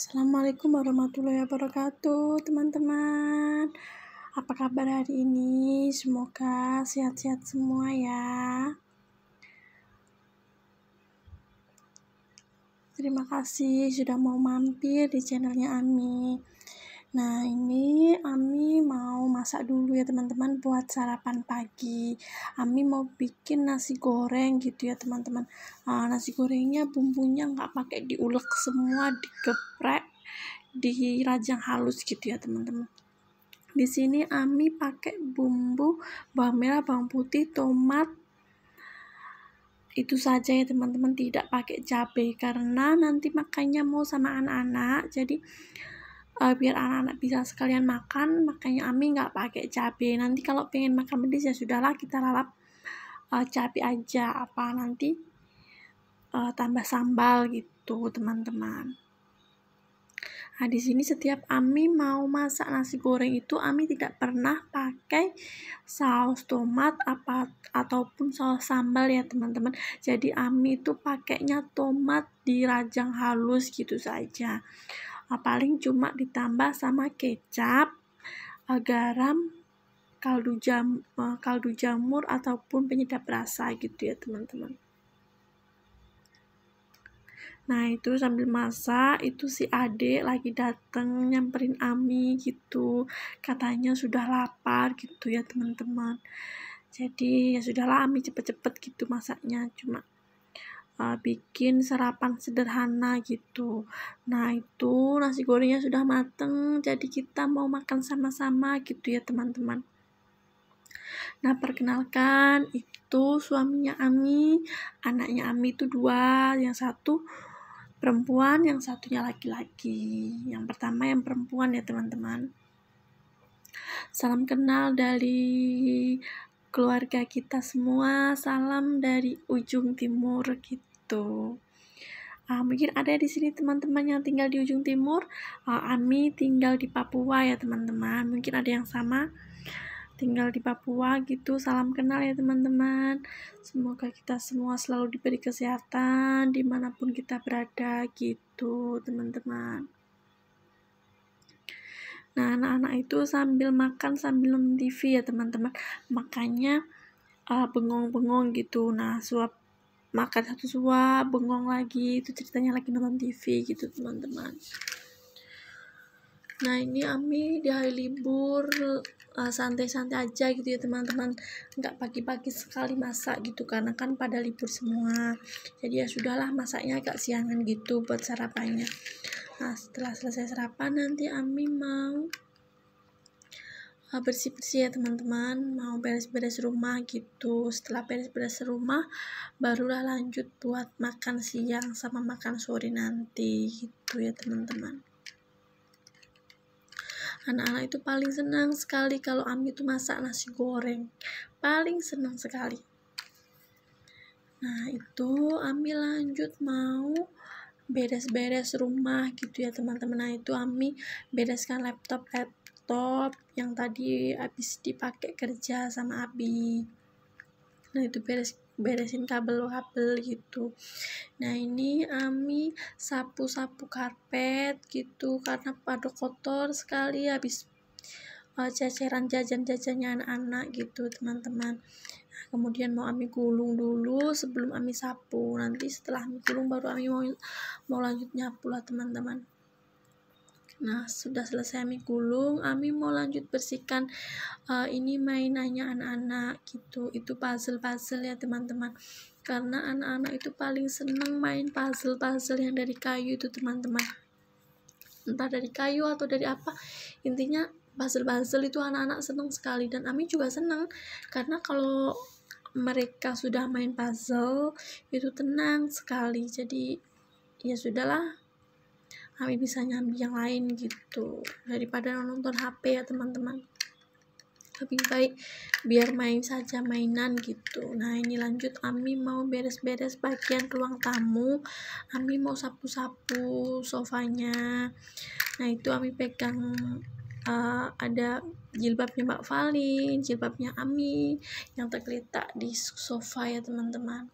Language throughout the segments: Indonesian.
Assalamualaikum warahmatullahi wabarakatuh, teman-teman. Apa kabar hari ini? Semoga sehat-sehat semua ya. Terima kasih sudah mau mampir di channelnya Ami. Nah, ini Ami mau masak dulu ya teman-teman buat sarapan pagi. Ami mau bikin nasi goreng gitu ya teman-teman. Uh, nasi gorengnya bumbunya nggak pakai diulek semua, digeprek, dirajang halus gitu ya teman-teman. Di sini Ami pakai bumbu bawang merah, bawang putih, tomat, itu saja ya teman-teman tidak pakai cabai karena nanti makannya mau sama anak-anak jadi uh, biar anak-anak bisa sekalian makan makanya Ami nggak pakai cabe nanti kalau pengen makan pedas ya sudahlah kita lalap uh, eh, cabai aja apa nanti uh, tambah sambal gitu teman-teman Nah, di sini setiap Ami mau masak nasi goreng itu Ami tidak pernah pakai saus tomat apa ataupun saus sambal ya, teman-teman. Jadi Ami itu pakainya tomat dirajang halus gitu saja. Ah, paling cuma ditambah sama kecap, eh, garam, kaldu jam eh, kaldu jamur ataupun penyedap rasa gitu ya teman-teman. Nah itu sambil masak itu si ade lagi dateng nyamperin Ami gitu katanya sudah lapar gitu ya teman-teman. Jadi ya sudahlah Ami cepet-cepet gitu masaknya cuma uh, bikin serapan sederhana gitu. Nah, itu nasi gorengnya sudah mateng, jadi kita mau makan sama-sama gitu ya, teman-teman. Nah, perkenalkan itu suaminya Ami, anaknya Ami itu dua, yang satu perempuan, yang satunya laki-laki. Yang pertama yang perempuan ya, teman-teman. Salam kenal dari keluarga kita semua. Salam dari ujung timur gitu. Uh, mungkin ada di sini teman-teman yang tinggal di ujung timur. Uh, Ami tinggal di Papua ya teman-teman. Mungkin ada yang sama tinggal di Papua gitu. Salam kenal ya teman-teman. Semoga kita semua selalu diberi kesehatan dimanapun kita berada gitu teman-teman. Nah, anak-anak itu sambil makan sambil nonton TV ya, teman-teman. Makanya bengong ah, bengong-bengong gitu. Nah, suap makan satu suap, bengong lagi. Itu ceritanya lagi nonton TV gitu, teman-teman. Nah, ini Ami di hari libur ah, santai-santai uh, aja gitu ya, teman-teman. Nggak pagi-pagi sekali masak gitu karena kan pada libur semua. Jadi ya sudahlah masaknya agak siangan gitu buat sarapannya. Nah, setelah selesai sarapan nanti Ami mau eh, bersih-bersih ya teman-teman, mau beres-beres rumah gitu. Setelah beres-beres rumah barulah lanjut buat makan siang sama makan sore nanti gitu ya teman-teman. Anak-anak itu paling senang sekali kalau Ami itu masak nasi goreng. Paling senang sekali. Nah, itu Ami lanjut mau beres-beres rumah gitu ya teman-teman nah itu Ami bereskan laptop laptop yang tadi habis dipakai kerja sama Abi nah itu beres beresin kabel-kabel gitu. Nah, ini Ami sapu-sapu karpet gitu karena pada kotor sekali habis eh, ceceran jajan-jajannya anak-anak gitu, teman-teman kemudian mau ami gulung dulu sebelum ami sapu nanti setelah ami gulung baru ami mau mau lanjut nyapu lah teman-teman nah sudah selesai ami gulung ami mau lanjut bersihkan uh, ini mainannya anak-anak gitu itu puzzle-puzzle ya teman-teman karena anak-anak itu paling seneng main puzzle-puzzle yang dari kayu itu teman-teman entah dari kayu atau dari apa intinya puzzle-puzzle itu anak-anak seneng sekali dan Ami juga seneng karena kalau mereka sudah main puzzle itu tenang sekali jadi ya sudahlah Ami bisa nyambi yang lain gitu daripada nonton HP ya teman-teman lebih baik biar main saja mainan gitu nah ini lanjut Ami mau beres-beres bagian ruang tamu Ami mau sapu-sapu sofanya nah itu Ami pegang uh, ada jilbabnya Mbak Fali, jilbabnya Ami yang tergeletak di sofa ya teman-teman.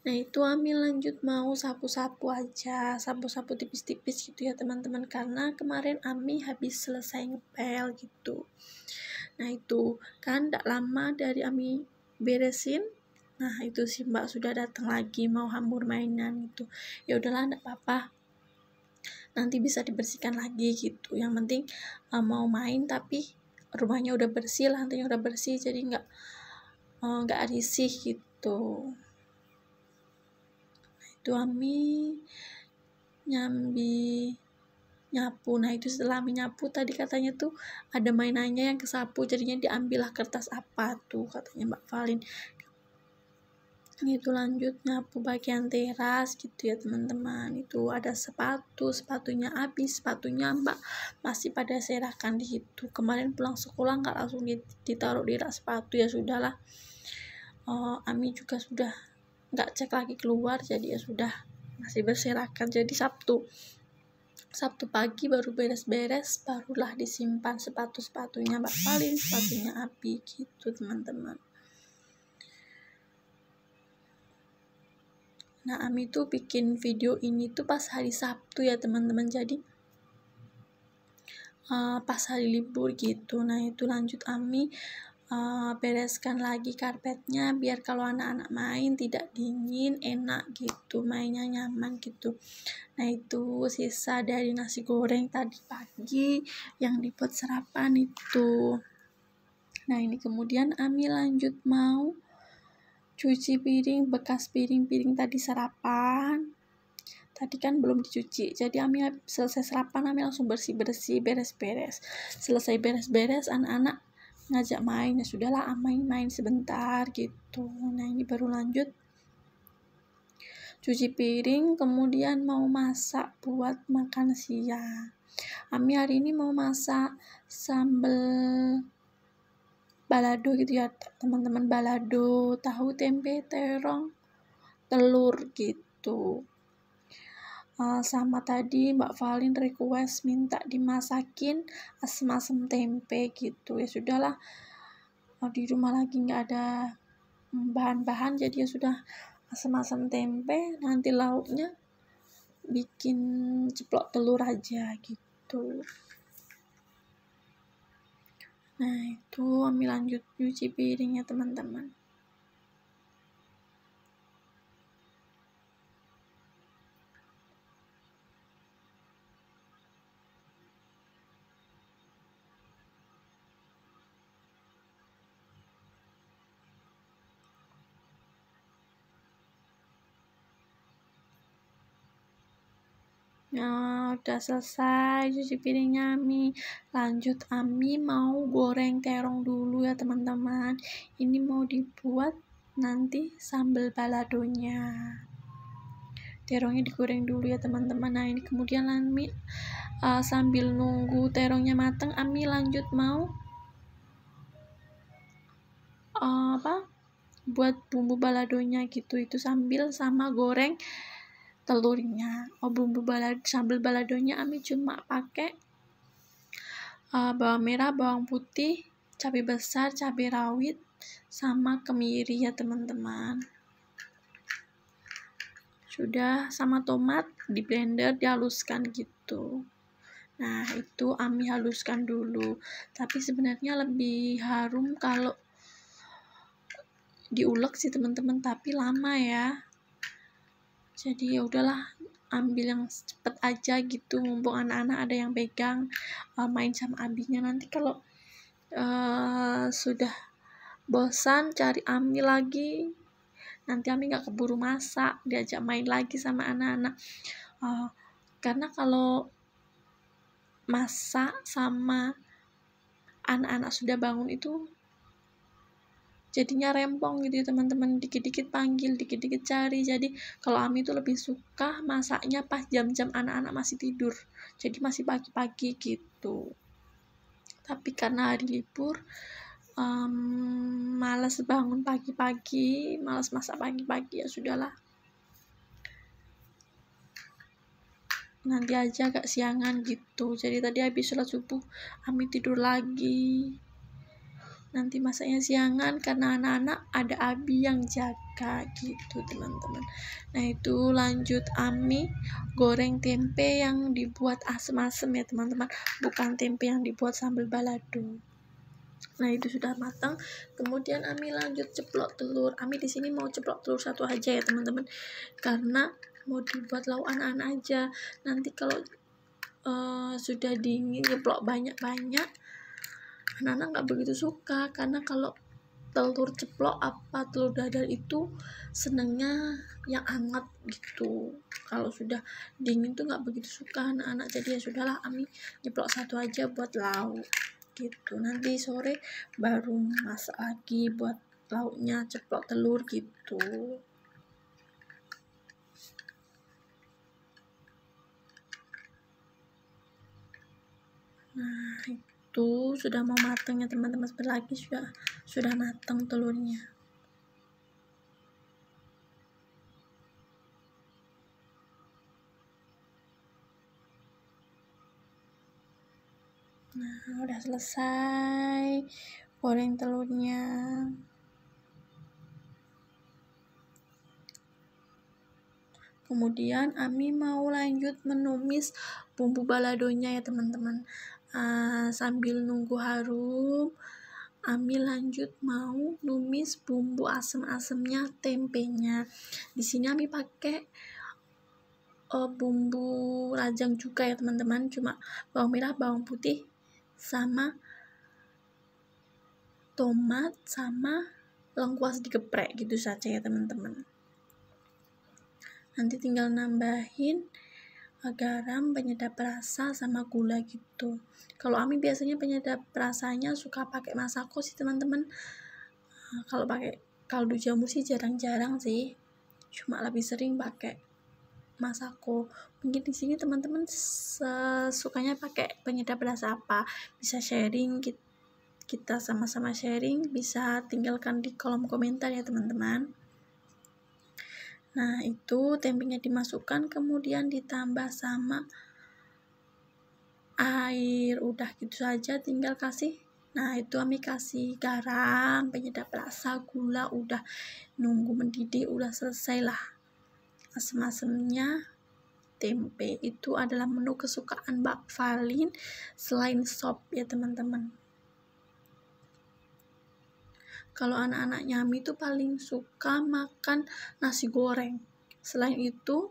Nah itu Ami lanjut mau sapu-sapu aja, sapu-sapu tipis-tipis gitu ya teman-teman karena kemarin Ami habis selesai ngepel gitu. Nah itu kan tak lama dari Ami beresin Nah itu si mbak sudah datang lagi mau hambur mainan gitu. Ya udahlah ndak apa-apa nanti bisa dibersihkan lagi gitu yang penting uh, mau main tapi rumahnya udah bersih lantainya udah bersih jadi nggak eh, nggak uh, risih gitu nah, itu ami nyambi nyapu nah itu setelah menyapu tadi katanya tuh ada mainannya yang kesapu jadinya diambillah kertas apa tuh katanya mbak Valin itu lanjutnya nyapu bagian teras gitu ya teman-teman itu ada sepatu sepatunya habis sepatunya mbak masih pada serahkan di situ kemarin pulang sekolah nggak langsung ditaruh di rak sepatu ya sudahlah uh, Ami juga sudah nggak cek lagi keluar jadi ya sudah masih berserakan jadi Sabtu Sabtu pagi baru beres-beres barulah disimpan sepatu-sepatunya Mbak paling sepatunya Api gitu teman-teman Nah, Ami tuh bikin video ini tuh pas hari Sabtu ya, teman-teman. Jadi uh, pas hari libur gitu. Nah, itu lanjut Ami uh, bereskan lagi karpetnya biar kalau anak-anak main tidak dingin, enak gitu, mainnya nyaman gitu. Nah, itu sisa dari nasi goreng tadi pagi yang dibuat serapan itu. Nah, ini kemudian Ami lanjut mau cuci piring bekas piring-piring tadi sarapan tadi kan belum dicuci jadi Ami selesai sarapan Ami langsung bersih-bersih beres-beres selesai beres-beres anak-anak ngajak main ya sudahlah main-main sebentar gitu nah ini baru lanjut cuci piring kemudian mau masak buat makan siang Ami hari ini mau masak sambal balado gitu ya teman-teman balado tahu tempe terong telur gitu eh, sama tadi Mbak Valin request minta dimasakin asem-asem tempe gitu ya sudahlah eh, di rumah lagi nggak ada bahan-bahan jadi ya sudah asem-asem tempe nanti lauknya bikin ceplok telur aja gitu Nah, itu ambil lanjut uji piringnya teman-teman. Nah, udah selesai cuci piringnya Ami. Lanjut Ami mau goreng terong dulu ya teman-teman. Ini mau dibuat nanti sambal baladonya. Terongnya digoreng dulu ya teman-teman. Nah, ini kemudian Ami uh, sambil nunggu terongnya matang, Ami lanjut mau uh, apa? buat bumbu baladonya gitu itu sambil sama goreng telurnya oh bumbu balad sambal baladonya ami cuma pakai uh, bawang merah bawang putih cabai besar cabai rawit sama kemiri ya teman-teman sudah sama tomat di blender dihaluskan gitu nah itu ami haluskan dulu tapi sebenarnya lebih harum kalau diulek sih teman-teman tapi lama ya jadi ya udahlah ambil yang cepet aja gitu mumpung anak-anak ada yang pegang uh, main sama abinya nanti kalau uh, sudah bosan cari Ami lagi nanti Ami nggak keburu masak diajak main lagi sama anak-anak uh, karena kalau masak sama anak-anak sudah bangun itu jadinya rempong gitu ya teman-teman dikit-dikit panggil dikit-dikit cari jadi kalau Ami itu lebih suka masaknya pas jam-jam anak-anak masih tidur jadi masih pagi-pagi gitu tapi karena hari libur um, malas bangun pagi-pagi malas masak pagi-pagi ya sudahlah nanti aja agak siangan gitu jadi tadi habis sholat subuh Ami tidur lagi nanti masaknya siangan karena anak-anak ada abi yang jaga gitu teman-teman nah itu lanjut ami goreng tempe yang dibuat asem-asem ya teman-teman bukan tempe yang dibuat sambal balado nah itu sudah matang kemudian ami lanjut ceplok telur ami di sini mau ceplok telur satu aja ya teman-teman karena mau dibuat lauk-anak anak aja nanti kalau uh, sudah dingin ceplok banyak-banyak Nana nggak begitu suka karena kalau telur ceplok apa telur dadar itu senengnya yang hangat gitu kalau sudah dingin tuh nggak begitu suka anak-anak jadi ya sudahlah Ami nyeplok satu aja buat lauk gitu nanti sore baru masak lagi buat lauknya ceplok telur gitu nah itu sudah mau matang ya teman-teman sebentar lagi sudah sudah matang telurnya nah udah selesai goreng telurnya Kemudian Ami mau lanjut menumis bumbu baladonya ya teman-teman uh, sambil nunggu harum Ami lanjut mau numis bumbu asem-asemnya tempenya. Di sini Ami pakai uh, bumbu rajang juga ya teman-teman, cuma bawang merah, bawang putih sama tomat sama lengkuas digeprek gitu saja ya teman-teman. Nanti tinggal nambahin garam penyedap rasa sama gula gitu kalau Ami biasanya penyedap rasanya suka pakai masako sih teman-teman eh, kalau pakai kaldu jamur sih jarang-jarang sih cuma lebih sering pakai masako mungkin di sini teman-teman sukanya pakai penyedap rasa apa bisa sharing kita sama-sama sharing bisa tinggalkan di kolom komentar ya teman-teman Nah, itu tempenya dimasukkan kemudian ditambah sama air. Udah gitu saja tinggal kasih. Nah, itu Ami kasih garam, penyedap rasa, gula, udah nunggu mendidih, udah selesai lah. Asem-asemnya tempe itu adalah menu kesukaan Mbak Valin selain sop ya teman-teman. Kalau anak-anak Nyami itu paling suka makan nasi goreng. Selain itu,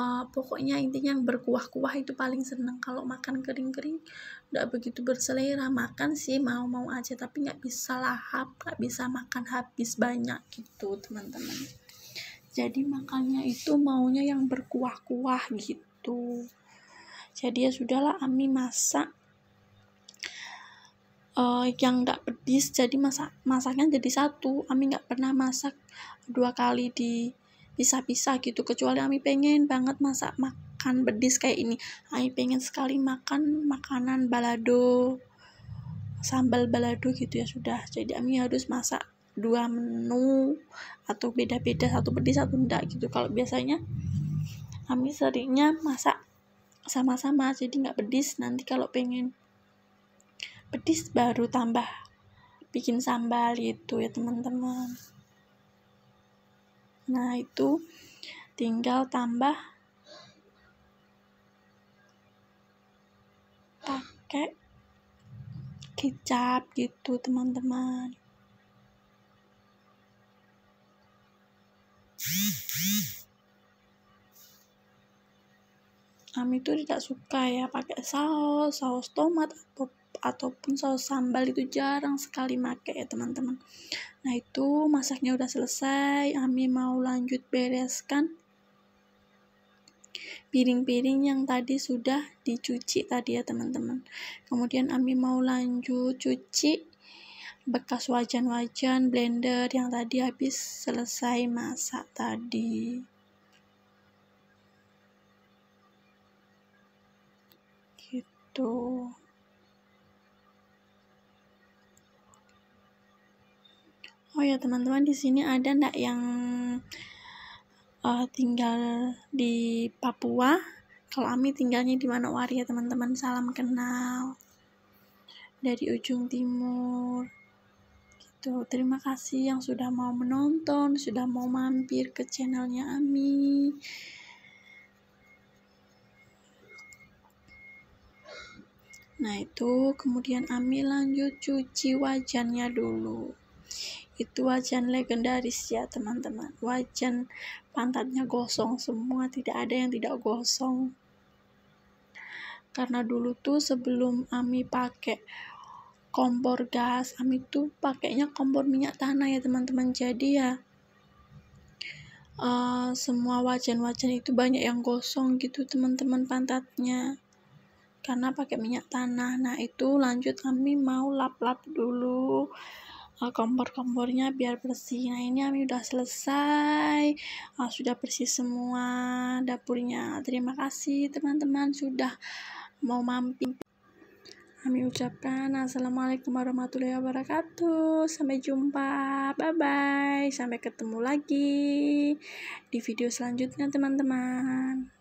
uh, pokoknya intinya yang berkuah-kuah itu paling seneng. Kalau makan kering-kering, nggak begitu berselera. Makan sih mau-mau aja, tapi nggak bisa lahap, nggak bisa makan habis banyak gitu, teman-teman. Jadi makannya itu maunya yang berkuah-kuah gitu. Jadi ya sudahlah Ami masak uh, yang nggak pedis jadi masak masaknya jadi satu Ami nggak pernah masak dua kali di pisah-pisah gitu kecuali Ami pengen banget masak makan pedis kayak ini Ami pengen sekali makan makanan balado sambal balado gitu ya sudah jadi Ami harus masak dua menu atau beda-beda satu pedis satu enggak gitu kalau biasanya Ami seringnya masak sama-sama jadi nggak pedis nanti kalau pengen pedis baru tambah bikin sambal gitu ya teman-teman nah itu tinggal tambah pakai kecap gitu teman-teman Ami itu tidak suka ya pakai saus, saus tomat atau ataupun saus sambal itu jarang sekali make ya teman-teman nah itu masaknya udah selesai Ami mau lanjut bereskan piring-piring yang tadi sudah dicuci tadi ya teman-teman kemudian Ami mau lanjut cuci bekas wajan-wajan blender yang tadi habis selesai masak tadi gitu Oh ya teman-teman di sini ada ndak yang uh, tinggal di Papua? Kalau Ami tinggalnya di Manokwari ya teman-teman. Salam kenal dari ujung timur. Gitu. Terima kasih yang sudah mau menonton, sudah mau mampir ke channelnya Ami. Nah itu kemudian Ami lanjut cuci wajannya dulu itu wajan legendaris ya teman-teman wajan pantatnya gosong semua tidak ada yang tidak gosong karena dulu tuh sebelum Ami pakai kompor gas Ami tuh pakainya kompor minyak tanah ya teman-teman jadi ya uh, semua wajan-wajan itu banyak yang gosong gitu teman-teman pantatnya karena pakai minyak tanah nah itu lanjut ami mau lap-lap dulu Nah, kompor-kompornya biar bersih nah ini kami udah selesai uh, sudah bersih semua dapurnya terima kasih teman-teman sudah mau mampir kami ucapkan assalamualaikum warahmatullahi wabarakatuh sampai jumpa bye bye sampai ketemu lagi di video selanjutnya teman-teman